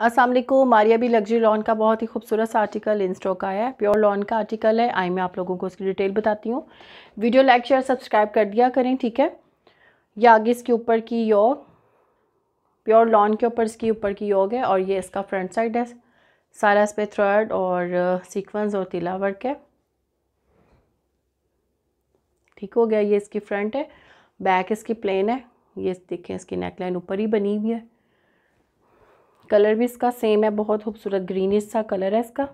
असलम मारिया भी luxury lawn का बहुत ही खूबसूरत सा आर्टिकल स्टॉक आया है प्योर लॉन का आर्टिकल है आई मैं आप लोगों को उसकी डिटेल बताती हूँ वीडियो लाइक शेयर सब्सक्राइब कर दिया करें ठीक है या आगे इसके ऊपर की योग प्योर लॉन के ऊपर इसकी ऊपर की योग है और ये इसका फ्रंट साइड है सारा इस पर थ्रर्ड और सीक्वेंस uh, और तिला वर्क है ठीक हो गया ये इसकी फ्रंट है बैक इसकी प्लेन है ये देखें इसकी नेकलाइन ऊपर ही बनी हुई है कलर भी इसका सेम है बहुत खूबसूरत ग्रीनिश सा कलर है इसका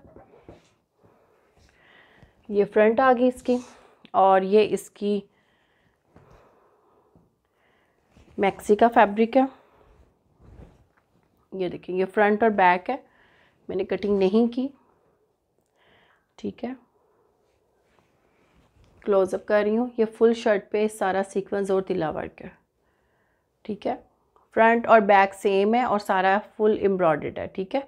ये फ्रंट आ गई इसकी और ये इसकी मैक्सी का फैब्रिक है ये देखिए ये फ्रंट और बैक है मैंने कटिंग नहीं की ठीक है क्लोजअप कर रही हूँ ये फुल शर्ट पे सारा सीक्वेंस और तिला वर्क है ठीक है फ्रंट और बैक सेम है और सारा फुल एम्ब्रॉयड है ठीक है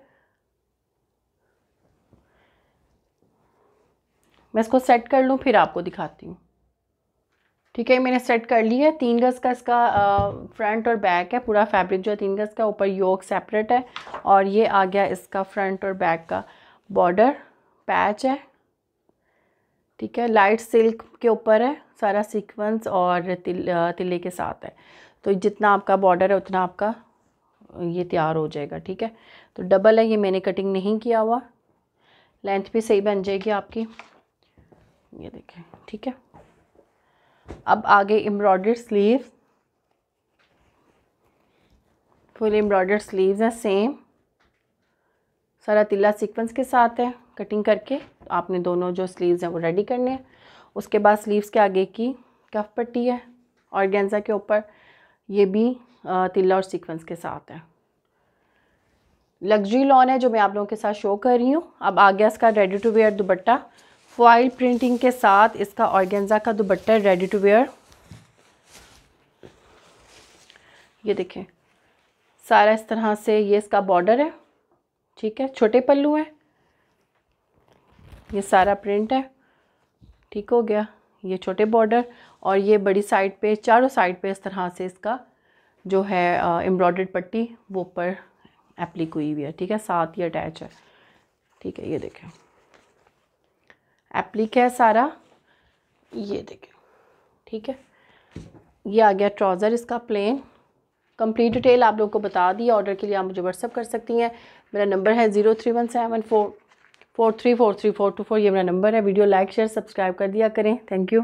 मैं इसको सेट कर लूँ फिर आपको दिखाती हूँ ठीक है मैंने सेट कर लिया है तीन गज़ का इसका फ्रंट और बैक है पूरा फैब्रिक जो है तीन गज़ का ऊपर योग सेपरेट है और ये आ गया इसका फ्रंट और बैक का बॉर्डर पैच है ठीक है लाइट सिल्क के ऊपर है सारा सीक्वेंस और तिल, तिले के साथ है तो जितना आपका बॉर्डर है उतना आपका ये तैयार हो जाएगा ठीक है तो डबल है ये मैंने कटिंग नहीं किया हुआ लेंथ भी सही बन जाएगी आपकी ये देखें ठीक है अब आगे embroidered sleeve full embroidered sleeves हैं सेम सारा तिल्ला सीक्वेंस के साथ है कटिंग करके तो आपने दोनों जो स्लीव्स हैं वो रेडी करने हैं उसके बाद स्लीव्स के आगे की कफ पट्टी है और गेंजा के ऊपर ये भी तिल्ला और सीक्वेंस के साथ है लग्जरी लॉन है जो मैं आप लोगों के साथ शो कर रही हूँ अब आ गया इसका ready to wear dupatta foil printing के साथ इसका ऑर्गेंजा का दुबट्टा रेडी टू वेयर ये देखें सारा इस तरह से ये इसका बॉर्डर है ठीक है छोटे पल्लू हैं ये सारा प्रिंट है ठीक हो गया ये छोटे बॉर्डर और ये बड़ी साइड पे चारों साइड पे इस तरह से इसका जो है एम्ब्रॉयड पट्टी वो ऊपर एप्लिक हुई हुई है ठीक है साथ ही अटैच है ठीक है ये देखें एप्लिक है सारा ये देखें ठीक है ये आ गया ट्राउज़र इसका प्लेन कंप्लीट डिटेल आप लोगों को बता दी ऑर्डर के लिए आप मुझे व्हाट्सअप कर सकती हैं मेरा नंबर है zero three one seven four four three four three four two four ये मेरा नंबर है वीडियो लाइक शेयर सब्सक्राइब कर दिया करें थैंक यू